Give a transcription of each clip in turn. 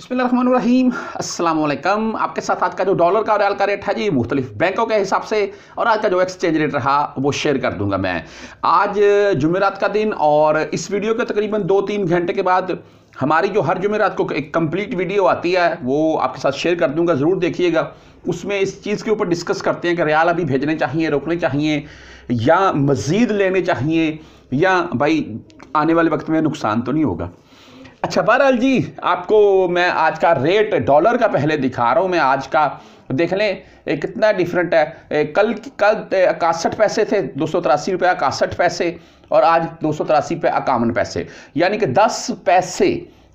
बसमीम वालेकुम आपके साथ आज का जो डॉलर का रियाल का रेट है जी मुख्तलिफ बैंकों के हिसाब से और आज का जो एक्सचेंज रेट रहा वो शेयर कर दूंगा मैं आज जुमेरात का दिन और इस वीडियो के तकरीबन दो तीन घंटे के बाद हमारी जो हर जुमेरात को एक कंप्लीट वीडियो आती है वो आपके साथ शेयर कर दूंगा ज़रूर देखिएगा उसमें इस चीज़ के ऊपर डिस्कस करते हैं कि रियाल अभी भेजने चाहिए रोकने चाहिए या मज़ीद लेने चाहिए या भाई आने वाले वक्त में नुकसान तो नहीं होगा अच्छा बहरहाल जी आपको मैं आज का रेट डॉलर का पहले दिखा रहा हूँ मैं आज का देख लें कितना डिफरेंट है ए, कल कल इकसठ पैसे थे दो सौ तिरासी रुपये इकसठ पैसे और आज दो सौ तिरासी रुपये इक्यावन पैसे यानी कि दस पैसे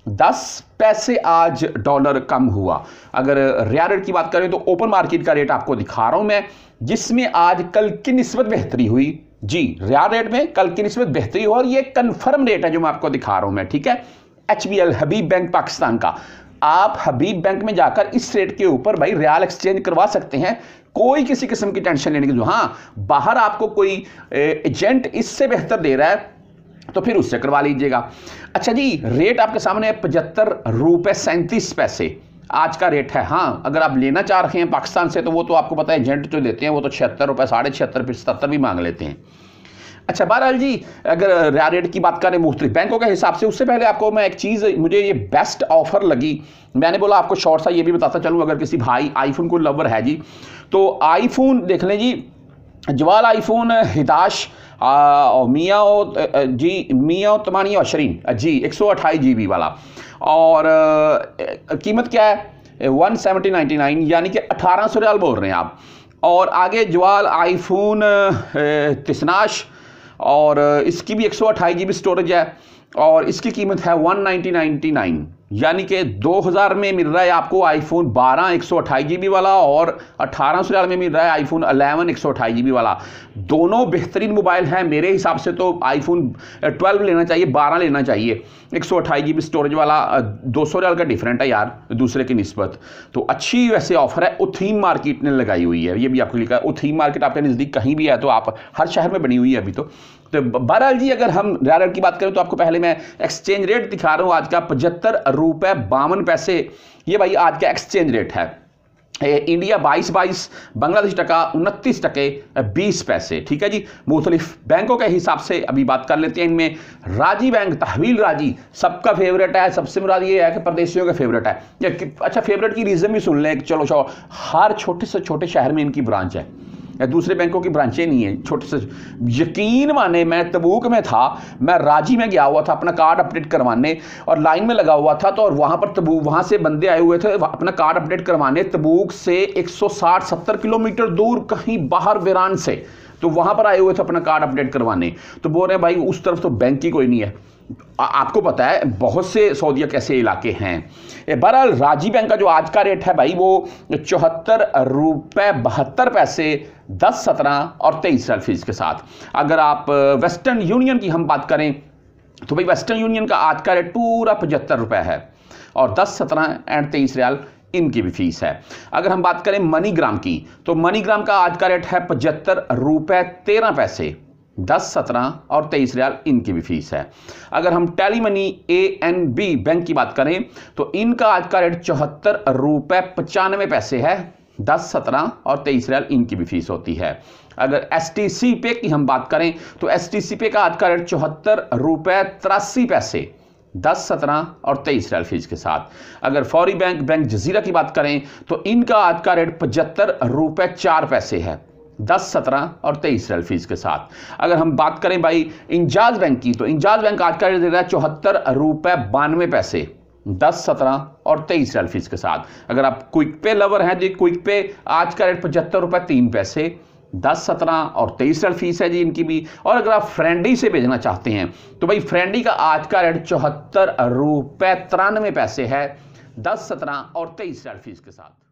दस पैसे आज डॉलर कम हुआ अगर रिया रेट की बात करें तो ओपन मार्केट का रेट आपको दिखा रहा हूँ मैं जिसमें आज कल की नस्बत बेहतरी हुई जी रिया रेट में कल की नस्बत बेहतरी हुआ और ये कन्फर्म रेट है जो मैं आपको दिखा रहा हूँ मैं ठीक है H B L Habib bank Pakistan का आप हबीब बैंक में जाकर इस रेट के ऊपर भाई रियाल एक्सचेंज करवा सकते हैं कोई किसी किस्म की टेंशन लेने की हाँ बाहर आपको कोई एजेंट इससे बेहतर दे रहा है तो फिर उससे करवा लीजिएगा अच्छा जी रेट आपके सामने पचहत्तर रुपए सैंतीस पैसे आज का रेट है हाँ अगर आप लेना चाह रहे हैं पाकिस्तान से तो वो तो आपको पता है एजेंट जो लेते हैं वो तो छिहत्तर रुपए साढ़े छिहत्तर फिर सतर भी मांग लेते हैं अच्छा बहरहाल जी अगर रेट की बात करें मुख्तलिफ बैंकों के हिसाब से उससे पहले आपको मैं एक चीज़ मुझे ये बेस्ट ऑफर लगी मैंने बोला आपको शॉर्ट सा ये भी बताता चलूँ अगर किसी भाई आईफोन को लवर है जी तो आईफोन देख लें जी जवाल आईफोन हिताश मियाँ जी मियाँ तमानी और शरीन जी एक सौ अट्ठाईस जी बी वाला और कीमत क्या है वन सेवेंटी नाइन्टी नाइन यानी कि अठारह सौ रियाल बोल रहे हैं आप और आगे जवाल आईफोन तिसनाश और इसकी भी एक सौ स्टोरेज है और इसकी कीमत है वन नाइनटी यानी कि 2000 में मिल रहा है आपको आईफोन 12 एक सौ वाला और अठारह सौ में मिल रहा है आईफोन 11 एक सौ वाला दोनों बेहतरीन मोबाइल हैं मेरे हिसाब से तो आईफोन 12 लेना चाहिए 12 लेना चाहिए एक सौ स्टोरेज वाला दो सौ का डिफरेंट है यार दूसरे की नस्बत तो अच्छी वैसे ऑफर है उथीम मार्केट ने लगाई हुई है ये भी आपको लिखा है उथीम मार्केट आपके नज़दीक कहीं भी है तो आप हर शहर में बनी हुई है अभी तो तो बहरहाल जी अगर हम डॉलर की बात करें तो आपको पहले मैं एक्सचेंज रेट दिखा रहा हूँ आज का पचहत्तर रुपये बावन पैसे ये भाई आज का एक्सचेंज रेट है इंडिया बाईस बाईस बांग्लादेश टका उनतीस टके बीस पैसे ठीक है जी मुख्तलिफ बैंकों के हिसाब से अभी बात कर लेते हैं इनमें राजी बैंक तहवील राजी सबका फेवरेट है सबसे मुराद ये है कि प्रदेशियों का फेवरेट है अच्छा फेवरेट की रीज़न भी सुन लें चलो चलो हर छोटे से छोटे शहर में इनकी ब्रांच है या दूसरे बैंकों की ब्रांचें नहीं है छोटे से यकीन माने मैं तबूक में था मैं राजी में गया हुआ था अपना कार्ड अपडेट करवाने और लाइन में लगा हुआ था तो और वहाँ पर तबूक वहाँ से बंदे आए हुए थे अपना कार्ड अपडेट करवाने तबूक से एक सौ किलोमीटर दूर कहीं बाहर वीरान से तो वहां पर आए हुए थे अपना कार्ड अपडेट करवाने तो बोल रहे हैं भाई उस तरफ तो बैंक ही कोई नहीं है आ, आपको पता है बहुत से सऊदिया कैसे इलाके हैं बहरहाल राजी बैंक का जो आज का रेट है भाई वो चौहत्तर रुपए बहत्तर पैसे दस सत्रह और तेईस फीस के साथ अगर आप वेस्टर्न यूनियन की हम बात करें तो भाई वेस्टर्न यूनियन का आज का रेट पूरा पचहत्तर रुपए है और दस सत्रह एंड तेईस रियाल इनकी भी फीस है अगर हम बात करें मनीग्राम की तो मनीग्राम का आज का रेट है पचहत्तर रुपए तेरह पैसे दस सत्रह और तेईस रियाल इनकी भी फीस है अगर हम टैली money A N B bank की बात करें तो इनका आज का रेट चौहत्तर रुपए पचानवे पैसे है दस सत्रह और तेईस रियाल इनकी भी फीस होती है अगर एस टी सी पे की हम बात करें तो एस टी सी पे का आज का रेट चौहत्तर रुपए तिरासी पैसे दस सत्रह और तेईस रियल फीस के साथ अगर फौरी बैंक बैंक जजीरा की बात करें तो इनका आज का रेट पचहत्तर रुपये चार पैसे है दस सत्रह और तेईस रियल फीस के साथ अगर हम बात करें भाई इंजाज बैंक की तो इंजाज बैंक आज का रेट दे रहा है चौहत्तर रुपये बानवे पैसे दस सत्रह और तेईस रियल फीस के साथ अगर आप क्विक पे लवर हैं तो क्विक पे आज का रेट पचहत्तर रुपये तीन पैसे दस सत्रह और तेईस फीस है जी इनकी भी और अगर आप फ्रेंडी से भेजना चाहते हैं तो भाई फ्रेंडी का आज का रेट चौहत्तर रुपये तिरानवे पैसे है दस सत्रह और तेईस फीस के साथ